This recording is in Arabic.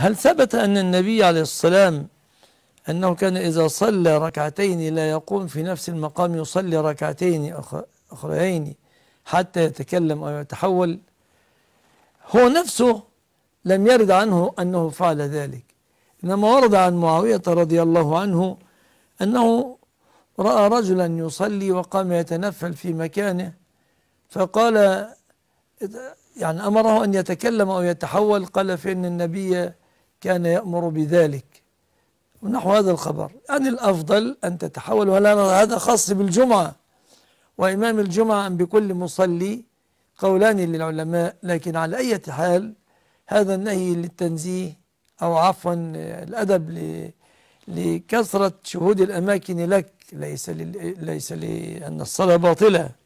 هل ثبت أن النبي عليه السلام أنه كان إذا صلى ركعتين لا يقوم في نفس المقام يصلي ركعتين أخريين حتى يتكلم أو يتحول هو نفسه لم يرد عنه أنه فعل ذلك إنما ورد عن معاوية رضي الله عنه أنه رأى رجلا يصلي وقام يتنفل في مكانه فقال يعني أمره أن يتكلم أو يتحول قال فإن النبي كان يأمر بذلك ونحو هذا الخبر يعني الأفضل أن تتحول ولا هذا خاص بالجمعة وإمام الجمعة أم بكل مصلي قولان للعلماء لكن على أي حال هذا النهي للتنزيه أو عفوا الأدب لكثرة شهود الأماكن لك ليس ليس لأن الصلاة باطلة